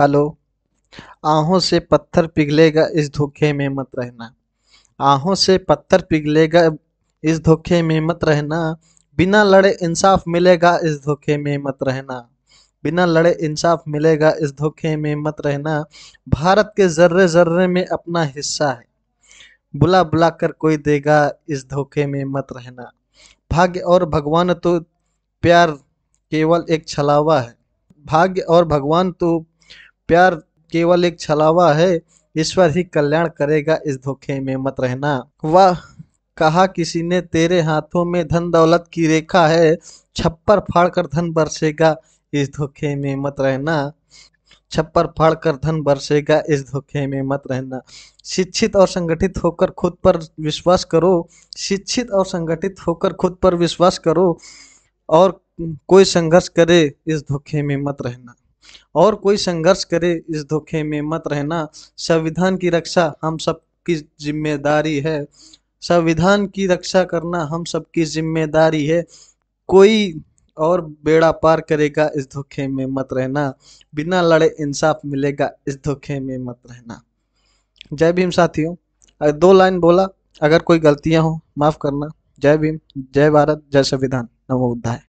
hello आहों से पत्थर पिघलेगा इस धोखे में मत रहना आहों से पत्थर पिघलेगा इस धोखे में मत रहना बिना लड़े इंसाफ मिलेगा इस धोखे में मत रहना बिना लड़े इंसाफ मिलेगा इस धोखे में मत रहना भारत के जर्रे जर्रे में अपना हिस्सा है बुला बुला कर कोई देगा इस धोखे में मत रहना भाग्य और भगवान तो प्यार केवल एक छलावा है भाग्य और भगवान तो प्यार केवल एक छलावा है ईश्वर ही कल्याण करेगा इस धोखे में मत रहना वाह कहा किसी ने तेरे हाथों में धन दौलत की रेखा है छप्पर फाड़ कर धन बरसेगा इस धोखे में मत रहना छप्पर फाड़ कर धन बरसेगा इस धोखे में मत रहना शिक्षित और संगठित होकर खुद पर विश्वास करो शिक्षित और संगठित होकर खुद पर विश्वास करो और कोई संघर्ष करे इस धोखे में मत रहना और कोई संघर्ष करे इस धोखे में मत रहना संविधान की रक्षा हम सबकी जिम्मेदारी है संविधान की रक्षा करना हम सबकी जिम्मेदारी है कोई और बेड़ा पार करेगा इस धोखे में मत रहना बिना लड़े इंसाफ मिलेगा इस धोखे में मत रहना जय भीम साथियों दो लाइन बोला अगर कोई गलतियां हो माफ़ करना जय भीम जय भारत जय संविधान नमो उद्धाय